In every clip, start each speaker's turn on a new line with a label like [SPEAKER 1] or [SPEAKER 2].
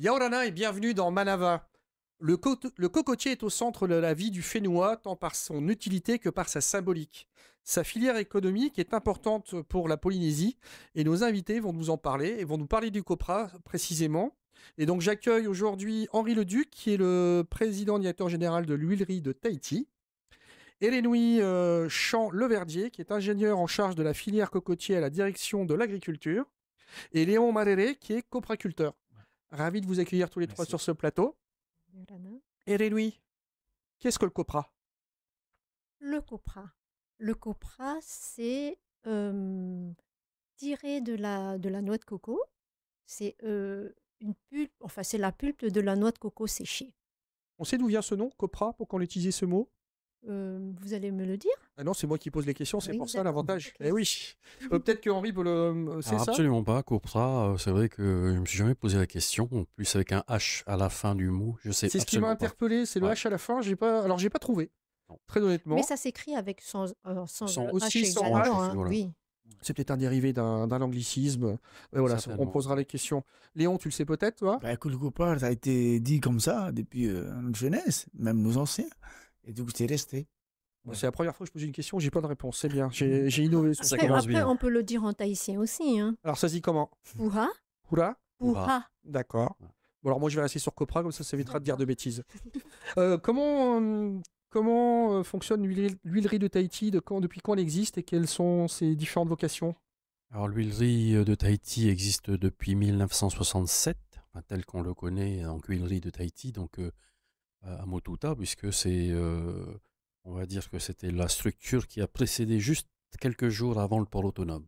[SPEAKER 1] Yaorana et bienvenue dans Manava. Le, cocotier est au centre de la vie du Fénois, tant par son utilité que par sa symbolique. Sa filière économique est importante pour la Polynésie et nos invités vont nous en parler et vont nous parler du copra précisément. Et donc j'accueille aujourd'hui Henri Leduc qui est le président directeur général de l'huilerie de Tahiti. Hélénoui euh, Champ-Leverdier qui est ingénieur en charge de la filière cocotier à la direction de l'agriculture. Et Léon Maréré qui est copraculteur. Ravi de vous accueillir tous les trois sur ce plateau. Et Louis, qu'est-ce que le COPRA
[SPEAKER 2] Le COPRA. Le COPRA, c'est tiré de la, de la noix de coco. C'est une pulpe, enfin, c'est la pulpe de la noix de coco séchée. On sait d'où vient ce nom, COPRA, pour qu'on l'utilise ce mot vous allez me le dire
[SPEAKER 1] ah non, c'est moi qui pose les questions, c'est pour ça l'avantage. Eh oui Peut-être que Henri peut le. Ah, ça Absolument
[SPEAKER 3] pas, Copra. C'est vrai que je me suis jamais posé la question. En plus, avec un H à la fin du mot, je sais C'est ce qui m'a
[SPEAKER 1] interpellé, c'est le H à la fin. Pas... Alors, j'ai pas trouvé. Très honnêtement. Mais
[SPEAKER 2] ça s'écrit avec sans, euh, sans, aussi H, hein. oui.
[SPEAKER 1] C'est peut-être un dérivé d'un anglicisme. voilà, on posera les questions. Léon, tu le sais peut-être, toi bah, écoute, ça a été dit comme
[SPEAKER 4] ça depuis notre jeunesse, même nos anciens. Et du coup, t'es resté. C'est la première fois que je
[SPEAKER 1] pose une question, j'ai pas de réponse. C'est bien, j'ai mmh. innové.
[SPEAKER 4] Sur ça après,
[SPEAKER 2] on peut le dire en tahitien aussi. Hein.
[SPEAKER 1] Alors, ça se dit comment Pouha. Pouha. Poua. D'accord. Bon, alors moi, je vais rester sur Copra, comme ça, ça évitera de dire de bêtises. Euh, comment hum, comment euh, fonctionne l'huilerie de Tahiti de quand, Depuis quand elle existe et quelles sont ses différentes vocations
[SPEAKER 3] Alors, l'huilerie euh, de Tahiti existe depuis 1967, hein, tel qu'on le connaît en huilerie de Tahiti. Donc, à Motuta, puisque c'est, euh, on va dire que c'était la structure qui a précédé juste quelques jours avant le port autonome.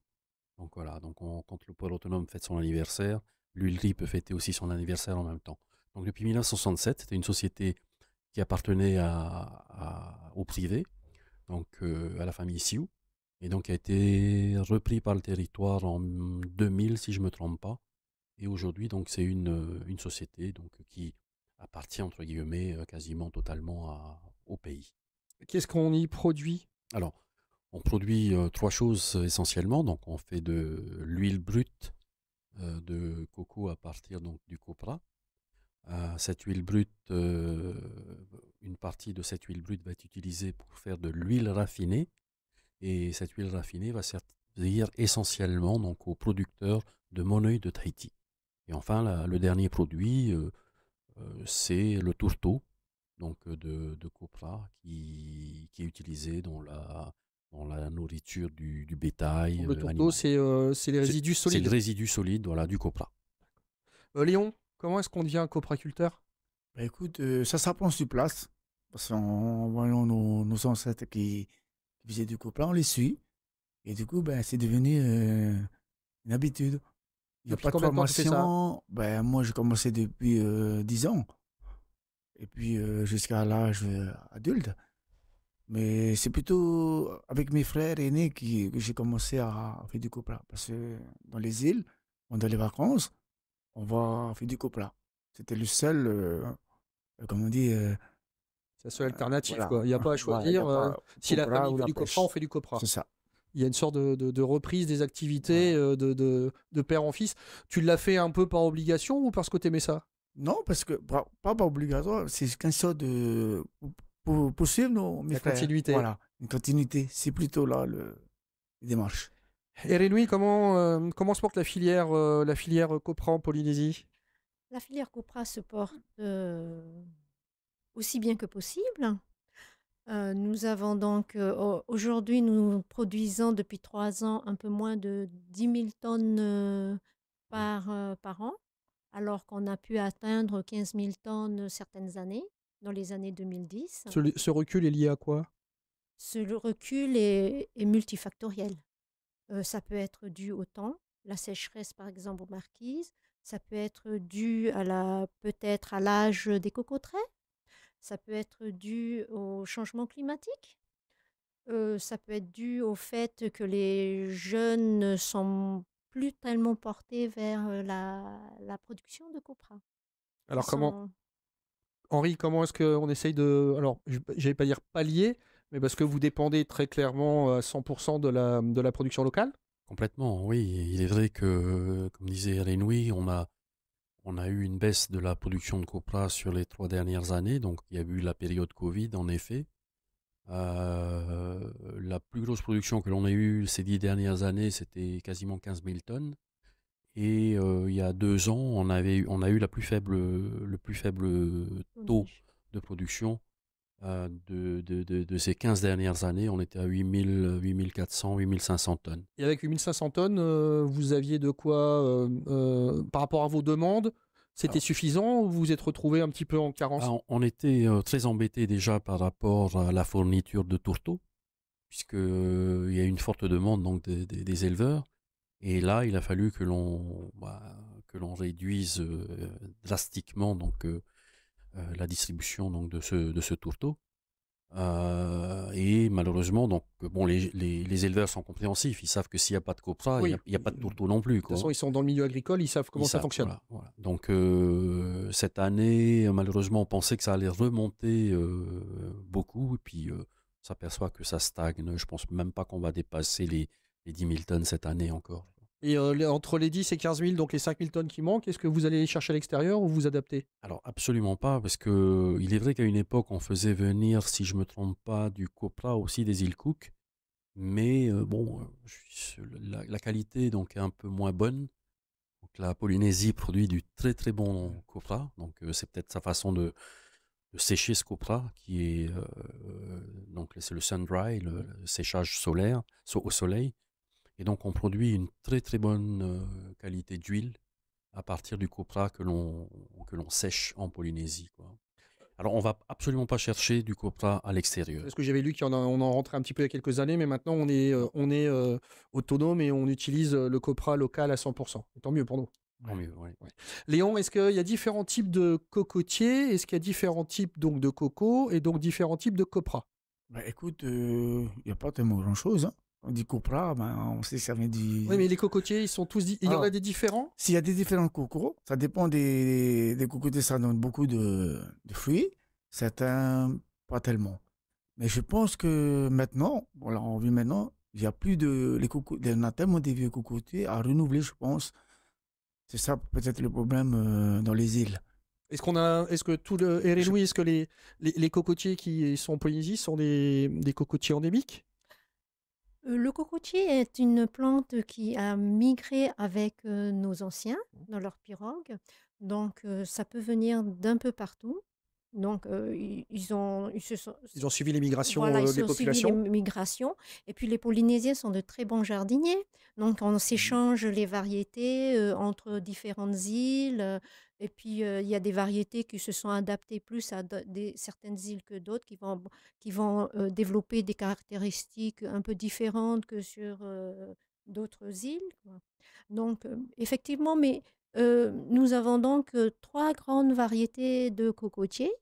[SPEAKER 3] Donc voilà, donc on, quand le port autonome fête son anniversaire, l'huilerie peut fêter aussi son anniversaire en même temps. Donc depuis 1967, c'était une société qui appartenait à, au privé, donc euh, à la famille Sioux, et donc qui a été repris par le territoire en 2000 si je ne me trompe pas. Et aujourd'hui, donc c'est une, euh, une, société donc qui appartient entre guillemets quasiment totalement au pays. Qu'est-ce qu'on y produit Alors, on produit trois choses essentiellement. Donc, on fait de l'huile brute de coco à partir donc du copra. cette huile brute, une partie de cette huile brute va être utilisée pour faire de l'huile raffinée, et cette huile raffinée va servir essentiellement donc aux producteurs de monoeil de Tahiti. Et enfin, le dernier produit euh, c'est le tourteau donc euh, de, de copra qui, qui, est utilisé dans la, dans la nourriture du, bétail. le euh, tourteau, c'est les résidus solides. C'est le résidu solide voilà, du copra.
[SPEAKER 1] Léon, comment est-ce qu'on devient copraculteur
[SPEAKER 3] bah,
[SPEAKER 4] Écoute, ça s'apprend sur place. Parce qu'en voyant nos, ancêtres qui, faisaient du copra, on les suit. Et du coup, bah, c'est devenu une habitude.
[SPEAKER 1] Il n'y a pas de formation.
[SPEAKER 4] Ben, moi, j'ai commencé depuis 10 euh, ans. Et puis euh, jusqu'à l'âge euh, adulte. Mais c'est plutôt avec mes frères aînés qui, que j'ai commencé à faire du copra. Parce que dans les îles, on a les vacances, on va faire du copra. C'était le seul,
[SPEAKER 1] comme comment on dit. c'est la seule alternative. Quoi. Il n'y a pas à choisir. si la famille fait du copra, on fait du copra. C'est ça il y a une sorte de, de, reprise des activités euh, de, de, père en fils. Tu l'as fait un peu par obligation ou parce que tu aimais ça Non, parce que pas par obligatoire,
[SPEAKER 4] c'est qu'un sorte de Possible, non, suivre continuité. Voilà, une continuité. C'est plutôt là le la démarche.
[SPEAKER 1] Et Renoui, comment euh, comment se porte la filière euh, la filière Copra en Polynésie
[SPEAKER 2] La filière Copra se porte aussi bien que possible. Euh, nous avons donc, euh, aujourd'hui, nous produisons depuis trois ans un peu moins de 10 000 tonnes euh, mmh. par, par an, alors qu'on a pu atteindre 15 000 tonnes certaines années, dans les années 2010. Ce,
[SPEAKER 1] recul est lié à quoi
[SPEAKER 2] Ce recul est, multifactoriel. ça peut être dû au temps, la sécheresse par exemple aux marquises, ça peut être dû à la peut-être à l'âge des cocoteraies ça peut être dû au changement climatique, ça peut être dû au fait que les jeunes ne sont plus tellement portés vers la, production de copra. Alors comment,
[SPEAKER 1] Henri, comment est-ce qu'on essaye de... Alors, je vais pas dire pallier, mais parce que vous dépendez très clairement à 100% de la, de la production locale
[SPEAKER 3] Complètement, oui. Il est vrai que, comme disait Alain Louis, on a on a eu une baisse de la production de copra sur les trois dernières années, donc il y a eu la période Covid en effet. Euh, la plus grosse production que l'on a eue ces dix dernières années, c'était quasiment 15 000 tonnes. Et euh, il y a deux ans, on, avait, on a eu la le plus faible taux de production euh, de, de, de, ces 15 dernières années, on était à 8000, 8400, 8500 tonnes.
[SPEAKER 1] Et avec 8500 tonnes, euh, vous aviez de quoi, euh, par rapport à vos demandes, c'était suffisant ou vous vous êtes retrouvé un petit peu en carence ah,
[SPEAKER 3] On était très embêté déjà par rapport à la fourniture de tourteaux, puisqu'il il y a une forte demande donc, des, éleveurs. Et là, il a fallu que l'on bah, que l'on réduise drastiquement donc euh, la distribution donc, de, ce, de ce tourteau. Euh, et malheureusement, donc, bon, les, éleveurs sont compréhensifs. Ils savent que s'il n'y a pas de copra, il n'y a, pas de tourteau non plus. De toute hein. façon, ils
[SPEAKER 1] sont dans le milieu agricole, ils savent comment ça fonctionne.
[SPEAKER 3] Donc, euh, cette année, malheureusement, on pensait que ça allait remonter beaucoup. Et puis, on s'aperçoit que ça stagne. Je pense même pas qu'on va dépasser les, les 10 000 tonnes cette année encore.
[SPEAKER 1] Et euh, entre les 10 et 15 000, donc les 5 000 tonnes qui manquent, est-ce que vous allez les chercher à l'extérieur ou vous adaptez
[SPEAKER 3] Alors absolument pas, parce que il est vrai qu'à une époque, on faisait venir, si je me trompe pas, du copra aussi des îles Cook, mais euh, bon, euh, la, qualité donc est un peu moins bonne. Donc la Polynésie produit du très très bon copra, donc c'est peut-être sa façon de, sécher ce copra, qui est donc c'est le sun dry, le, séchage solaire au soleil. Et donc on produit une très très bonne qualité d'huile à partir du copra que l'on que l'on sèche en Polynésie. Alors on va absolument pas chercher du copra à l'extérieur. Parce
[SPEAKER 1] que j'avais lu qu'on en, rentrait un petit peu il y a quelques années, mais maintenant on est on est autonome et on utilise le copra local à 100%. tant mieux pour nous. Léon, est-ce qu'il y a différents types de cocotiers Est-ce qu'il y a différents types donc de coco et donc différents types de copra
[SPEAKER 4] bah, Écoute, il n'y a pas tellement grand-chose. Hein dit copra, ben, on sait que ça vient du. Oui,
[SPEAKER 1] mais les cocotiers, ils sont tous. Il y en ah. a des différents
[SPEAKER 4] S'il y a des différents cocos, ça dépend des, des cocotiers, ça donne beaucoup de, fruits. Certains, pas tellement. Mais je pense que maintenant, voilà, on vit maintenant, il y a plus de. Les y en a tellement des vieux cocotiers à renouveler, je pense. C'est ça peut-être le problème euh, dans les îles.
[SPEAKER 1] Est-ce qu'on a, est-ce que tout le, réjoui est-ce que les, les, cocotiers qui sont en Polynésie sont des, des cocotiers endémiques
[SPEAKER 2] euh, le cocotier est une plante qui a migré avec euh, nos anciens mmh. dans leur pirogue. Donc, euh, ça peut venir d'un peu partout. Donc, ils, ont, ils, suivi les migrations des populations. Et puis, les Polynésiens sont de très bons jardiniers. Donc, on mmh. s'échange les variétés entre différentes îles. et puis, il y a des variétés qui se sont adaptées plus à certaines îles que d'autres, qui vont, qui vont développer des caractéristiques un peu différentes que sur d'autres îles. Donc, effectivement, mais nous avons donc trois grandes variétés de cocotiers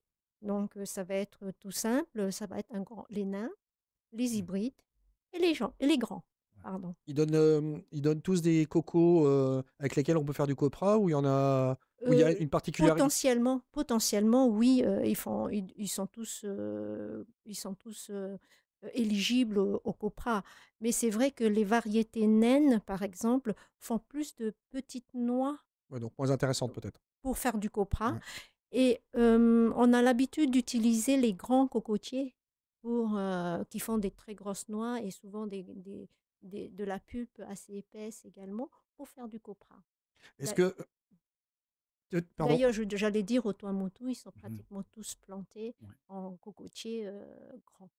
[SPEAKER 2] donc, ça va être tout simple. Ça va être un grand, les nains, les mmh. hybrides et les gens, et les grands. Pardon.
[SPEAKER 1] Ils donnent, ils donnent tous des cocos avec lesquels on peut faire du copra ou il y en a, il une particularité
[SPEAKER 2] Potentiellement, potentiellement, oui. ils font, ils, sont tous, ils sont tous éligibles au, copra. Mais c'est vrai que les variétés naines, par exemple, font plus de petites noix.
[SPEAKER 1] donc moins intéressantes peut-être.
[SPEAKER 2] Pour faire du copra. Et on a l'habitude d'utiliser les grands cocotiers pour, qui font des très grosses noix et souvent des, de la pulpe assez épaisse également pour faire du copra.
[SPEAKER 1] Est-ce que. D'ailleurs, j'allais
[SPEAKER 2] dire au Tuamotu, ils sont mmh pratiquement tous plantés en cocotiers grands.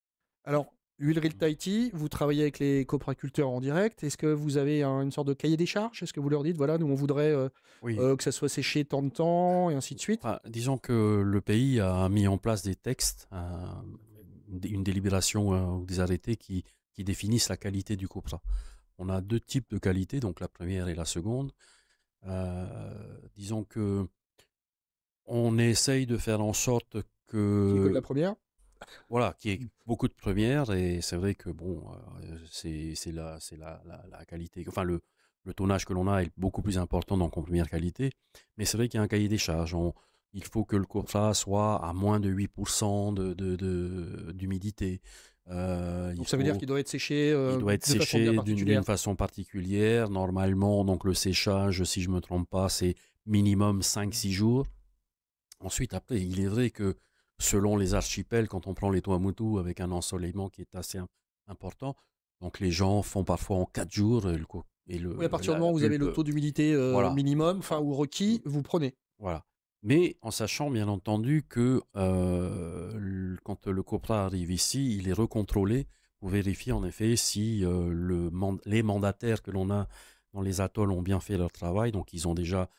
[SPEAKER 1] Alors, de mm. Tahiti, vous travaillez avec les copraculteurs en direct. Est-ce que vous avez une sorte de cahier des charges Est-ce que vous leur dites, voilà, nous, on voudrait euh, euh, que ça soit séché tant de temps et ainsi de suite
[SPEAKER 3] Disons que le pays a mis en place des textes, euh, une délibération ou des arrêtés qui, qui définissent la qualité du copra. On a deux types de qualités, donc la première et la seconde. disons que on essaye de faire en sorte que. la première voilà, qui est mmh. beaucoup de premières et c'est vrai que bon, euh, c'est la c'est la, la, qualité, enfin le le tonnage que l'on a est beaucoup plus important dans en première qualité, mais c'est vrai qu'il y a un cahier des charges. il faut que le contrat soit à moins de 8% de, d'humidité. Euh, ça veut dire qu'il doit
[SPEAKER 1] être séché. il euh, doit être séché d'une,
[SPEAKER 3] façon particulière. Normalement, donc le séchage, si je me trompe pas, c'est minimum 5-6 jours. Ensuite, après, il est vrai que selon les archipels, quand on prend les Tuamotu avec un ensoleillement qui est assez important, donc les gens font parfois en 4 jours. le, et le oui, à partir du moment où vous avez le taux
[SPEAKER 1] d'humidité euh, minimum, enfin ou requis, vous prenez.
[SPEAKER 3] Voilà. Mais en sachant bien entendu que euh, quand le COPRA arrive ici, il est recontrôlé pour vérifier en effet si euh, le les mandataires que l'on a dans les atolls ont bien fait leur travail. Donc ils ont déjà,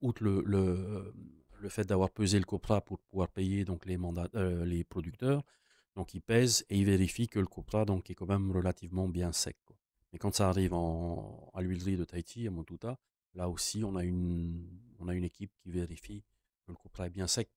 [SPEAKER 3] outre le le fait d'avoir pesé le COPRA pour pouvoir payer donc, les, mandats, euh, les producteurs. Donc ils pèsent et ils vérifient que le COPRA donc, est quand même relativement bien sec. Et Mais quand ça arrive en, à l'huilerie de Tahiti, à Motuta, là aussi on a une, on a une équipe qui vérifie que le COPRA est bien sec.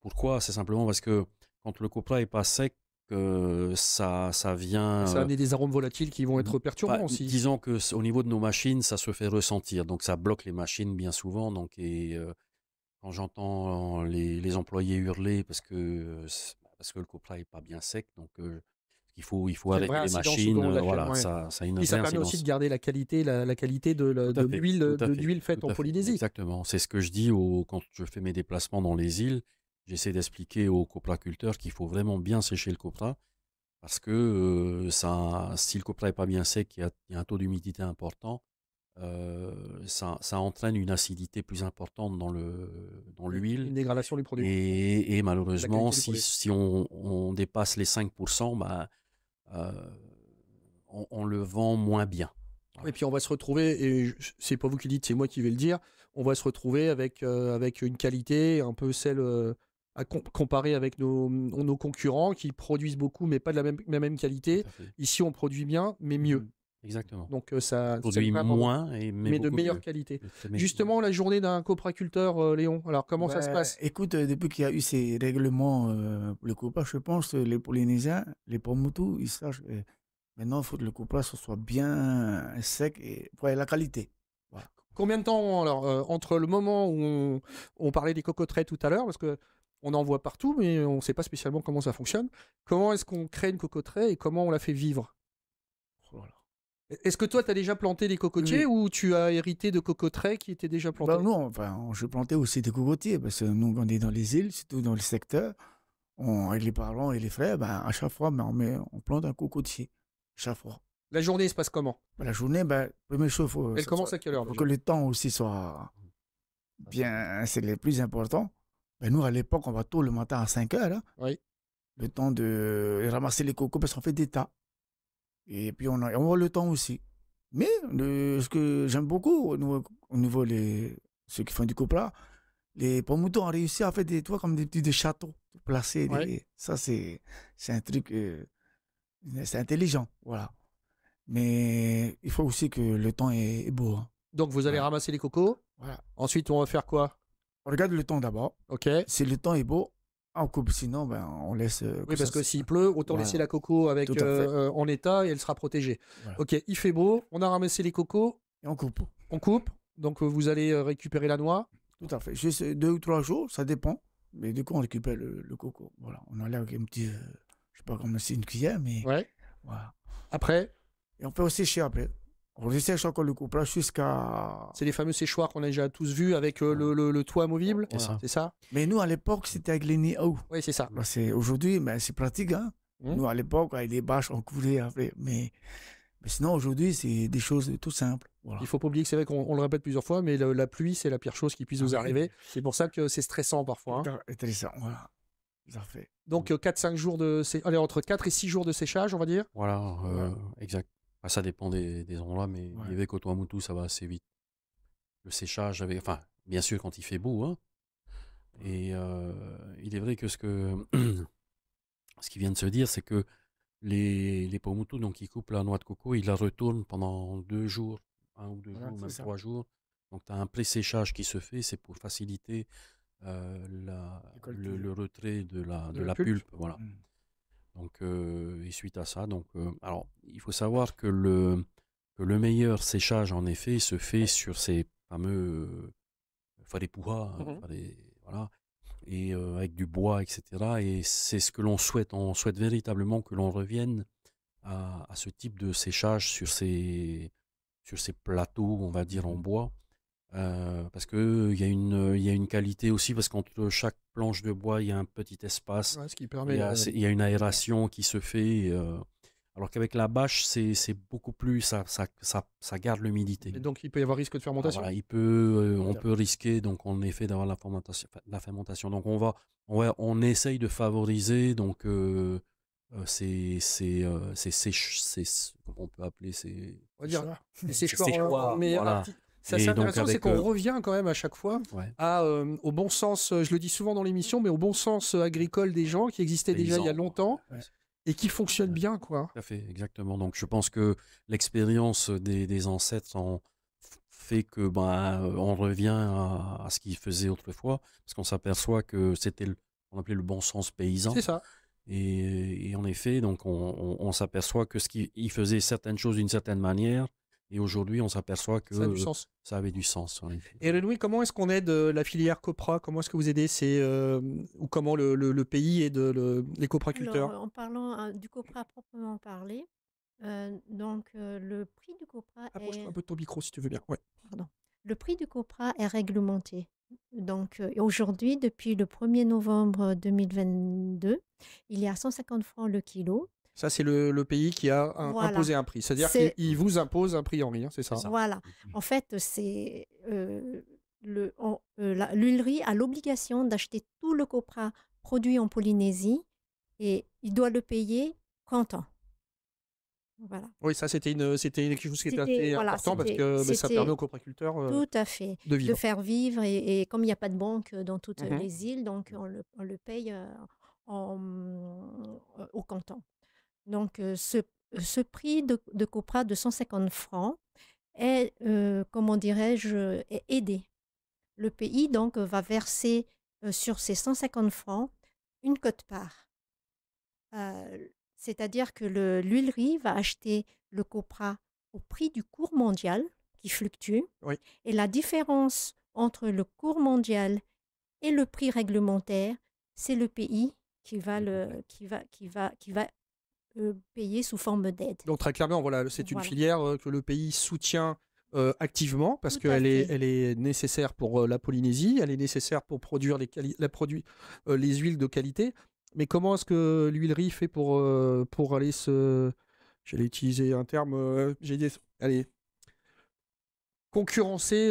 [SPEAKER 3] Pourquoi C'est simplement parce que quand le COPRA est pas sec, ça, ça vient. Ça amène
[SPEAKER 1] des arômes volatiles qui vont être perturbants aussi.
[SPEAKER 3] Disons que au niveau de nos machines, ça se fait ressentir, donc ça bloque les machines bien souvent, donc et euh, quand j'entends les, employés hurler parce que, bah, parce que le copra n'est pas bien sec, donc il faut, il faut arrêter les machines. voilà, ça, ça, Et ça permet aussi
[SPEAKER 1] de garder la qualité, la, qualité de, l'huile, de
[SPEAKER 3] faite en Polynésie. Exactement. C'est ce que je dis quand je fais mes déplacements dans les îles. J'essaie d'expliquer aux copraculteurs qu'il faut vraiment bien sécher le copra parce que si le copra n'est pas bien sec, il y a un taux d'humidité important. Euh, ça, entraîne une acidité plus importante dans le dans l'huile. Une dégradation du produit. Et, malheureusement, si, on, dépasse les 5%, bah, euh, on, on, le vend moins bien.
[SPEAKER 1] Et puis on va se retrouver, et c'est pas vous qui dites, c'est moi qui vais le dire, on va se retrouver avec, euh, avec une qualité un peu celle à comparer avec nos, nos, concurrents qui produisent beaucoup mais pas de la même, la même qualité. Ici on produit bien mais mieux. Mm-hmm. Exactement. Donc euh, ça produit moins, et mais, de meilleure qualité. Justement, la journée d'un copraculteur, euh, Léon, alors comment ça se bah, passe Écoute, euh, depuis qu'il y a eu ces
[SPEAKER 4] règlements, le copra, je pense, les Polynésiens, les Pomoutous, ils savent, maintenant, il faut que le copra soit bien sec et ouais, la qualité.
[SPEAKER 1] Combien de temps, alors, entre le moment où on, parlait des cocoteries tout à l'heure, parce que on en voit partout, mais on ne sait pas spécialement comment ça fonctionne, comment est-ce qu'on crée une cocoterie et comment on la fait vivre est-ce que toi, tu as déjà planté des cocotiers ou tu as hérité de cocoteraies qui
[SPEAKER 4] étaient déjà plantés bah, Non, enfin, je plantais aussi des cocotiers parce que nous, on est dans les îles, surtout dans le secteur, on, les parents et les frères, bah, à chaque fois, bah, on, met, on plante un cocotier. Chaque fois.
[SPEAKER 1] La journée se passe comment
[SPEAKER 4] La journée, ben, première chose, euh, elle commence à quelle heure faut que le temps aussi soit ah, bien, c'est hein, le plus important. Ben, nous, à l'époque, on va tôt le matin à 5 heures. oui. Le temps de ramasser les cocos parce qu'on fait des tas. Et puis, on, a, on le temps aussi. Mais ce que j'aime beaucoup au niveau, au les, ceux qui font du là les pomoutons ont réussi à faire des toits comme des petits des châteaux placés. ça, c'est un truc. Euh, c'est intelligent. Voilà. Mais il faut aussi que le temps est, beau. Hein.
[SPEAKER 1] Donc, vous allez ramasser les cocos. Voilà. Ensuite, on va faire quoi On regarde le temps d'abord. OK. Si le temps est beau,
[SPEAKER 4] on coupe, sinon ben, on laisse. Euh, oui, parce que s'il pleut, autant laisser la coco avec, euh, euh,
[SPEAKER 1] en état et elle sera protégée. Ok, il fait beau, on a ramassé les cocos. Et on coupe. On coupe, donc vous allez récupérer la noix. Tout à fait. Juste deux ou trois jours, ça dépend. Mais du coup, on récupère le,
[SPEAKER 4] coco. Voilà, on enlève un petit. je sais pas comment c'est une cuillère, mais. Ouais. Voilà. Après. Et on peut aussi chier après. On essaie encore le couplage jusqu'à. C'est les fameux séchoirs
[SPEAKER 1] qu'on a déjà tous vus avec euh, le, le, toit amovible, c'est ça
[SPEAKER 4] Mais nous, à l'époque, c'était avec les nids à Oui, c'est ça. Bah, aujourd'hui, mais c'est pratique. Hein mmh. Nous, à l'époque, avec les bâches, on coulait. mais, mais sinon, aujourd'hui, c'est des choses tout simples. Il Il
[SPEAKER 1] faut pas oublier que c'est vrai qu'on le répète plusieurs fois, mais la pluie, c'est la pire chose qui puisse vous ah arriver. C'est pour ça que c'est stressant parfois. Hein. Intéressant, voilà. Donc 4 euh, 5 jours de Allez, entre 4 et 6 jours de séchage, on va dire.
[SPEAKER 3] Voilà, exactement. Euh, exact. Bah, ça dépend des, endroits, mais avec au moutou ça va assez vite. Le séchage, enfin, bien sûr, quand il fait beau. Hein, et euh, il est vrai que ce que ce qui vient de se dire, c'est que les, les pomoutou, donc ils coupent la noix de coco, ils la retournent pendant deux jours, un ou deux jours, même trois jours. Donc tu as un pré-séchage qui se fait, c'est pour faciliter euh, le, retrait de la, de, pulpe. voilà. Mmh. Donc, et suite à ça, donc, alors, il faut savoir que le, le meilleur séchage, en effet, se fait sur ces fameux mmh des voilà, et avec du bois, etc. Et c'est ce que l'on souhaite. On souhaite véritablement que l'on revienne à, ce type de séchage sur sur ces plateaux, on va dire, en mmh. bois, euh, parce qu'il euh, y, a une, euh, y a une qualité aussi, parce qu'entre chaque planche de bois, il y a un petit espace. ce qui permet. Il y, a, une aération qui se fait. alors qu'avec la bâche, c'est beaucoup plus. Ça, ça, ça, ça garde l'humidité.
[SPEAKER 1] donc, il peut y avoir risque de fermentation il peut, on peut
[SPEAKER 3] risquer, donc, en effet, d'avoir la, fermentation, la fermentation. Donc, on, va, ouais, on essaye de favoriser donc, ces, c'est Comment on peut appeler c'est,
[SPEAKER 1] On va dire. voilà. C'est assez intéressant, c'est qu'on euh, revient quand même à chaque fois euh, au bon sens, euh, je le dis souvent dans l'émission, mais au bon sens agricole des gens qui existaient déjà il y a longtemps.
[SPEAKER 3] Et qui fonctionne bien, quoi. Tout à fait, exactement. Donc, je pense que l'expérience des, ancêtres en fait que, ben, on revient à, ce qu'ils faisaient autrefois, parce qu'on s'aperçoit que c'était, on appelait le bon sens paysan. C'est ça. Et, en effet, donc on, s'aperçoit que ce qu'ils faisaient certaines choses d'une certaine manière, et aujourd'hui, on s'aperçoit que ça, avait du sens.
[SPEAKER 1] Et Louis, comment est-ce qu'on aide euh, la filière Copra Comment est-ce que vous aidez c'est euh, ou comment le, pays aide les copraculteurs En
[SPEAKER 2] parlant hein, du Copra proprement parlé, euh, donc le prix du Copra. approche est... un peu
[SPEAKER 1] ton micro si tu veux bien. Ouais. Pardon.
[SPEAKER 2] Le prix du Copra est réglementé. Donc aujourd'hui, depuis le 1er novembre 2022, il est à 150 francs le kilo
[SPEAKER 1] ça, c'est le, pays qui a imposé un prix. C'est-à-dire qu'il vous impose un prix en rien, hein, c'est ça,
[SPEAKER 2] Voilà. En fait, c'est euh, l'huilerie euh, a l'obligation d'acheter tout le copra produit en Polynésie et il doit le payer canton. Voilà.
[SPEAKER 1] Oui, ça c'était une c'était quelque chose qui était, important parce que bah, ça permet aux copraculteurs euh,
[SPEAKER 2] tout à de, vivre. faire vivre et, comme il n'y a pas de banque dans toutes mmh les îles, donc on le, paye euh, au canton. Donc, ce, prix de, Copra de 150 francs est, comment dirais-je, aidé. Le pays, donc, va verser sur ces 150 francs une cote-part. C'est-à-dire que l'huilerie va acheter le Copra au prix du cours mondial qui fluctue. Et la différence entre le cours mondial et le prix réglementaire, c'est le pays qui va, le, qui va, qui va, qui va euh, payer sous forme d'aide.
[SPEAKER 1] Donc très clairement, voilà, c'est une filière euh, que le pays soutient euh, activement parce qu'elle est, elle est nécessaire pour la Polynésie, elle est nécessaire pour produire les, la les huiles de qualité. Mais comment est-ce que l'huilerie fait pour, pour aller se. J'allais utiliser un terme. J'ai dit. Allez. Concurrencer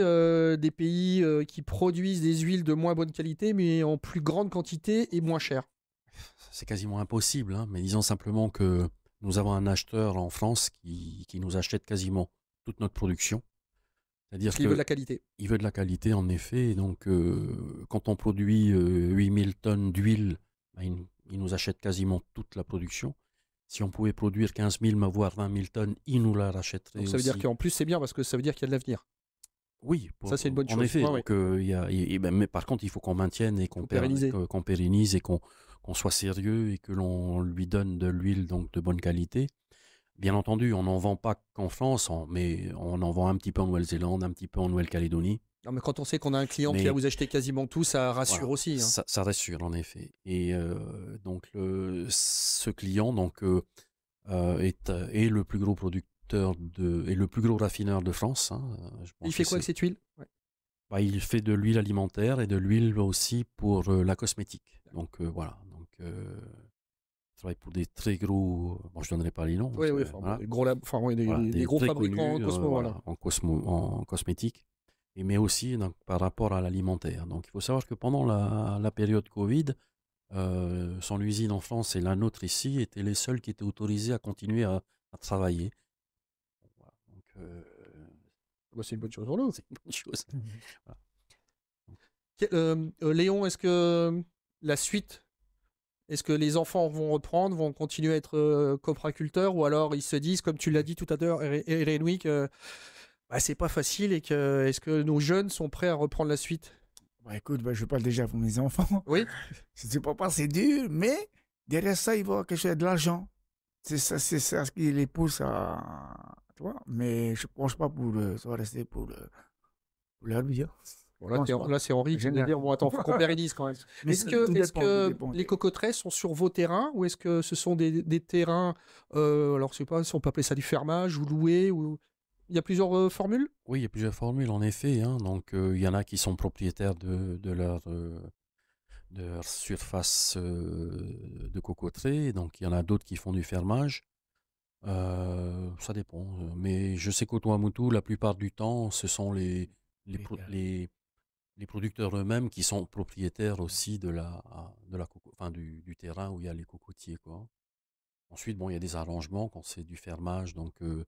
[SPEAKER 1] des pays qui produisent des huiles de moins bonne qualité, mais en plus grande quantité et moins chères
[SPEAKER 3] c'est quasiment impossible, hein, mais disons simplement que nous avons un acheteur en France qui, nous achète quasiment toute notre production. C'est-à-dire qu'il veut de la qualité. Il veut de la qualité, en effet. Donc, euh, quand on produit 8000 euh, tonnes d'huile, ben, il, nous achète quasiment toute la production. Si on pouvait produire 15 000, voire 20 000 tonnes, il nous la rachèterait. Donc, ça veut dire
[SPEAKER 1] qu'en plus, c'est bien parce que ça veut dire qu'il y a de l'avenir. Oui, ça c'est une bonne chose. effet, donc,
[SPEAKER 3] euh, y a, mais par contre, il faut qu'on maintienne et qu'on pérennise, qu'on pérennise et qu'on soit sérieux et que l'on lui donne de l'huile donc de bonne qualité. Bien entendu, on n'en vend pas qu'en France, mais on en vend un petit peu en Nouvelle-Zélande, un petit peu en Nouvelle-Calédonie.
[SPEAKER 1] mais quand on sait qu'on a un client qui va vous acheter quasiment tout, ça rassure aussi. Hein.
[SPEAKER 3] Ça, rassure, en effet. Et euh, donc, ce client donc, euh, est, le plus gros producteur de, et le plus gros raffineur de France. Hein, euh, il fait quoi avec cette huile bah, Il fait de l'huile alimentaire et de l'huile aussi pour euh, la cosmétique. Donc euh, voilà. Donc, il travaille pour des très gros. Bon, je ne donnerai pas les noms. Oui, oui, des, gros fabricants en, cosmétique. Et, mais aussi par rapport à l'alimentaire. Donc il faut savoir que pendant la, période Covid, son usine en France et la nôtre ici étaient les seuls qui étaient autorisés à continuer à travailler. Euh, c'est une bonne chose pour nous. C'est une bonne chose. Mmh
[SPEAKER 1] euh, euh, Léon, est-ce que la suite, est-ce que les enfants vont reprendre, vont continuer à être copraculteurs, ou alors ils se disent, comme tu l'as dit tout à l'heure, Erenwick, que bah, c'est pas facile et que est-ce que nos jeunes sont prêts à reprendre la suite bah, écoute, bah, je parle déjà pour mes enfants. Oui. C'est pas, c'est
[SPEAKER 4] dur, mais derrière ça, ils voient que quelque de l'argent. C'est ça, c'est ça ce qui les pousse à, mais je ne pense pas pour le. Euh, ça va rester pour le. Euh, pour hein.
[SPEAKER 1] Bon, là, c'est Henri qui dire bon, attends, faut qu'on pérennise quand même. Est-ce que, les cocoteraies sont sur vos terrains ou est-ce que ce sont des, terrains, euh, alors je sais pas on peut appeler ça du fermage ou louer ou... Il y a plusieurs formules
[SPEAKER 3] Oui, il y a plusieurs formules en effet. Hein. Donc, il y en a qui sont propriétaires de, leur, de surface de cocoterie. Donc, il y en a d'autres qui font du fermage. Euh, ça dépend. Euh, mais je sais qu'au Tuamotu, la plupart du temps, ce sont les, les, producteurs eux-mêmes qui sont propriétaires mmh. aussi de la, ah, de la enfin, du, du terrain où il y a les cocotiers, quoi. Ensuite, bon, il y a des arrangements quand c'est du fermage. Donc, euh,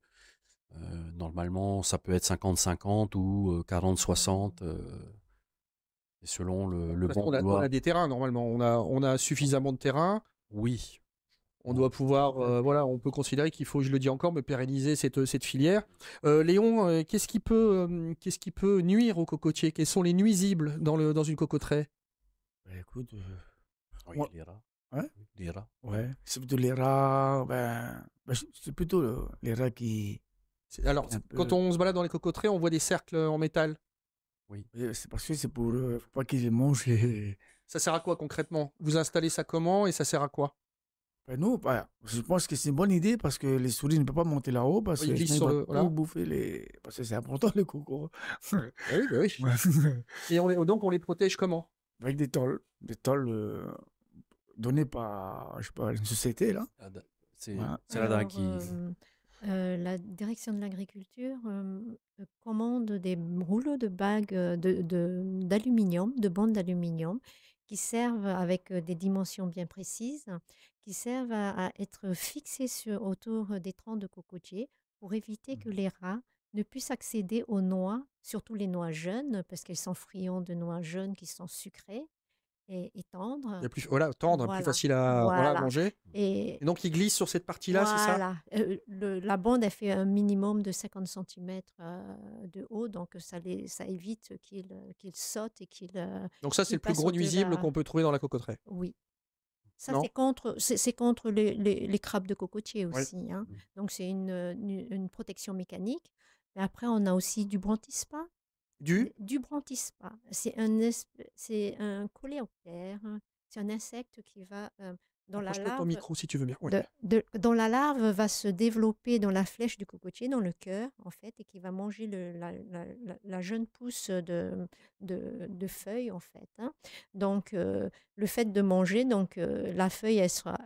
[SPEAKER 3] normalement, ça peut être 50-50 ou 40-60, et selon le, le bon on a
[SPEAKER 1] des terrains normalement. On a, on a suffisamment de terrain. Oui, on doit pouvoir, euh, voilà, on peut considérer qu'il faut, je le dis encore, me pérenniser cette, euh, filière. Euh, Léon, qu'est-ce qui peut, quest qui peut nuire aux cocotiers Quels sont les nuisibles dans le dans une cocoterie
[SPEAKER 4] bah, Écoute, les rats.
[SPEAKER 1] Hein les rats. C'est plutôt les rats. qui. Alors, quand on se balade dans les cocoteries, on voit des cercles en métal.
[SPEAKER 4] Oui. C'est parce que c'est pour pas qu'ils mangent.
[SPEAKER 1] Ça sert à quoi concrètement Vous installez ça comment et ça sert à quoi
[SPEAKER 4] ben, nous, bah, je pense que c'est une bonne idée parce que les souris ne peuvent pas monter là-haut parce que bouffer les. Parce que c'est important les concours. Et donc on les protège comment Avec des tôles, des tôles euh, données par je sais pas, une société là. Ah, c'est la qui. Euh,
[SPEAKER 2] euh, la direction de l'agriculture commande des rouleaux de bagues d'aluminium, de, d'aluminium, de bandes d'aluminium, qui servent avec des dimensions bien précises, qui servent à, être fixées autour des troncs de cocotiers pour éviter mmh. que les rats ne puissent accéder aux noix, surtout les noix jeunes, parce qu'elles sont friandes de noix jeunes qui sont sucrées et, tendre. plus, voilà, tendre, plus facile à voilà. manger. Et,
[SPEAKER 1] donc, il glisse sur cette partie-là, c'est ça Voilà.
[SPEAKER 2] Euh, la bande, elle fait un minimum de 50 cm euh, de haut, donc ça, ça évite qu'il qu'il saute et qu'il. Euh, donc, ça, c'est le plus gros nuisible qu'on peut trouver dans la cocoterie Oui. Ça, c'est contre, c'est, contre les, crabes de cocotier aussi. Hein. Mmh. Donc, c'est une, une, protection mécanique. Mais après, on a aussi du brontispa, du Du C'est un, c'est un coléoptère. Hein. C'est un insecte qui va euh, dans la larve. ton micro si tu veux bien. Dans la larve va se développer dans la flèche du cocotier, dans le cœur, en fait, et qui va manger la, jeune pousse de, de, feuilles, en fait. Hein. Donc, euh, le fait de manger, donc, euh, la feuille, elle sera,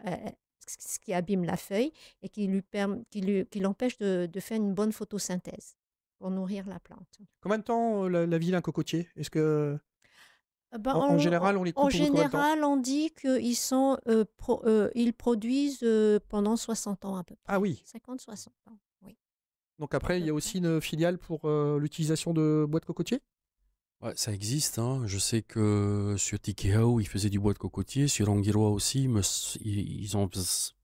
[SPEAKER 2] ce qui abîme la feuille et qui lui permet qui lui- qui l'empêche de, de faire une bonne photosynthèse pour nourrir la plante.
[SPEAKER 1] Combien de temps la, vie d'un cocotier Est-ce que
[SPEAKER 2] ah ben, en, général, on en général, on dit qu'ils sont, ils produisent pendant 60 ans à peu ah près. Ah oui. 50-60 ans, oui.
[SPEAKER 1] Donc après, il y a aussi une filiale pour l'utilisation de bois de cocotier
[SPEAKER 3] ouais, Ça existe. Hein. Je sais que sur Tikehau, ils faisaient du bois de cocotier. Sur Angiroa aussi, mais ils en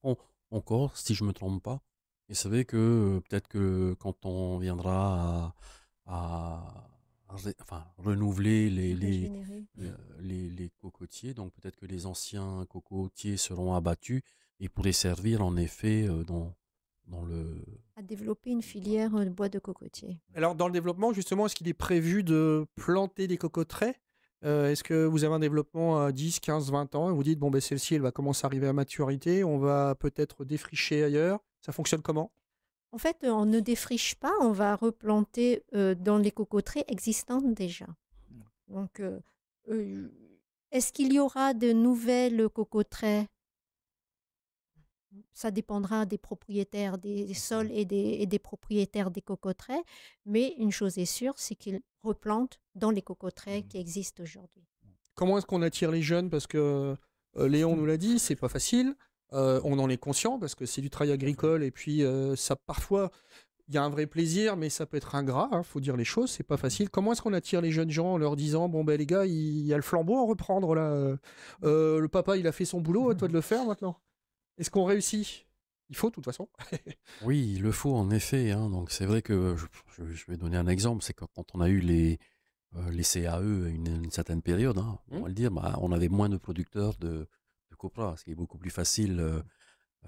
[SPEAKER 3] font encore, si je ne me trompe pas. Et c'est que peut-être que quand on viendra à, renouveler les, les, cocotiers, donc peut-être que les anciens cocotiers seront abattus et pourraient servir en effet dans, le...
[SPEAKER 2] À développer une filière de bois de cocotier.
[SPEAKER 1] Alors, dans le développement, justement, est-ce qu'il est prévu de planter des cocoteraies Est-ce que vous avez un développement à 10, 15, 20 ans et vous dites, bon, ben, celle-ci, elle va commencer à arriver à maturité, on va peut-être défricher ailleurs ça fonctionne comment
[SPEAKER 2] En fait, on ne défriche pas, on va replanter euh, dans les cocoteraies existantes déjà. Donc, euh, euh, est-ce qu'il y aura de nouvelles cocoteraies ça dépendra des propriétaires des sols mmh. et des, propriétaires des cocoteraies, mais une chose est sûre, c'est qu'ils replantent dans les cocoteraies mmh. qui existent aujourd'hui.
[SPEAKER 1] Comment est-ce qu'on attire les jeunes Parce que Léon nous l'a dit, c'est pas facile. Euh, on en est conscient parce que c'est du travail agricole et puis euh, ça parfois il y a un vrai plaisir, mais ça peut être ingrat. Hein, faut dire les choses, c'est pas facile. Comment est-ce qu'on attire les jeunes gens en leur disant bon ben les gars, il y a le flambeau à reprendre là. Euh, le papa il a fait son boulot, à toi de le faire maintenant. Est-ce qu'on réussit il faut, de toute façon.
[SPEAKER 3] oui, il le faut, en effet. Hein. Donc, c'est vrai que je, vais donner un exemple. C'est quand on a eu les, les CAE à une, certaine période, hein, on mmh. va le dire, bah, on avait moins de producteurs de, Copra, ce qui est beaucoup plus facile euh,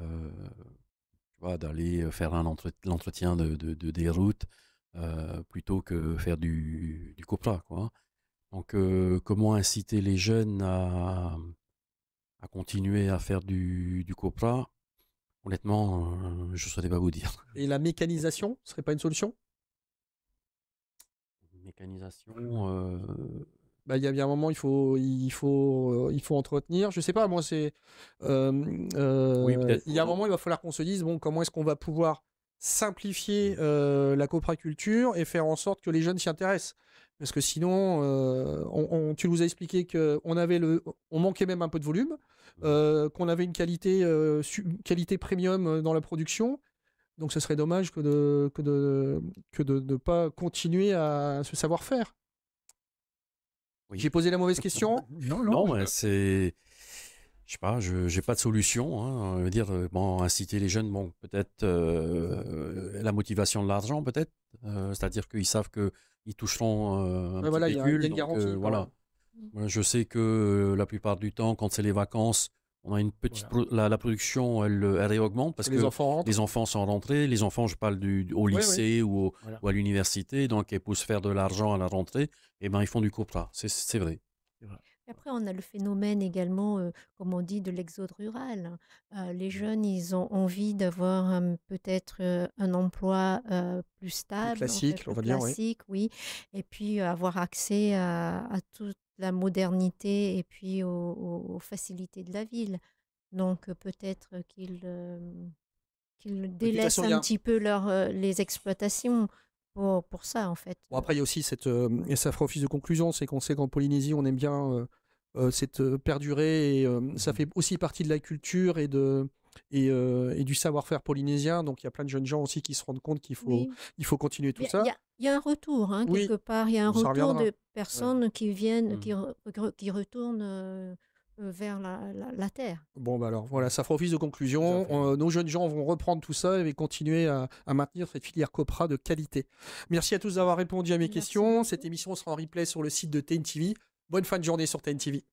[SPEAKER 3] euh, d'aller euh, faire un l'entretien de, de, des routes plutôt que faire du, du Copra. Quoi. Hein. Donc, comment inciter les jeunes à, continuer à faire du, Copra Honnêtement, je ne saurais pas vous dire.
[SPEAKER 1] Et la mécanisation ne serait pas une solution
[SPEAKER 3] Mécanisation,
[SPEAKER 1] bah, il y, a bien un moment, il faut, il faut, euh, il faut entretenir. Je sais pas, moi, c'est. Euh, il y a un moment, il va falloir qu'on se dise bon, comment est-ce qu'on va pouvoir simplifier mmh. la copraculture et faire en sorte que les jeunes s'y intéressent. Parce que sinon, tu nous as expliqué qu'on avait le, on manquait même un peu de volume, mmh. qu'on avait une qualité, qualité premium dans la production, donc ce serait dommage que de, que de, que ne pas continuer à se savoir-faire.
[SPEAKER 3] J'ai posé la mauvaise question Non, non. c'est. Je sais pas, je n'ai pas de solution. Hein. Dire, euh, bon, inciter les jeunes, bon, peut-être euh, la motivation de l'argent, peut-être. Euh, c'est-à-dire qu'ils savent qu'ils toucheront un petit voilà, il y a, voilà. voilà. Mm. Je sais que la plupart du temps, quand c'est les vacances, on a une petite la, production, elle, euh, augmente parce, que, les, enfants enfants, sont rentrés. Les enfants, je parle du, au lycée Ou, à l'université, donc ils poussent faire de l'argent à la rentrée. Et eh ben ils font du copra, c'est vrai.
[SPEAKER 2] Après, on a le phénomène également, euh, comme on dit, de l'exode rural. Euh, les jeunes, ils ont envie d'avoir peut-être un emploi plus stable. classique, on va dire. oui. Et puis avoir accès à tout, la modernité et puis aux, facilités de la ville. Donc euh, peut-être euh, qu'ils euh, qu'ils délaissent un petit peu leurs les exploitations. Pour, pour, ça, en fait.
[SPEAKER 1] Bon, après, il y a aussi cette. et ça fera office de conclusion c'est qu'on sait qu'en Polynésie, on aime bien cette perdurer et ça mmh. fait aussi partie de la culture et de, euh, et, du savoir-faire polynésien. Donc il y a plein de jeunes gens aussi qui se rendent compte qu'il faut, il faut continuer tout ça.
[SPEAKER 2] Il y, a un retour, hein, quelque part. Il y a un retour de personnes qui viennent, mmh. qui, qui, retournent. Euh, euh, vers la, Terre.
[SPEAKER 1] Bon, bah alors voilà, ça fera office de conclusion. nos jeunes gens vont reprendre tout ça et continuer à, maintenir cette filière Copra de qualité. Merci à tous d'avoir répondu à mes questions. Cette émission sera en replay sur le site de TNTV. Bonne fin de journée sur TNTV.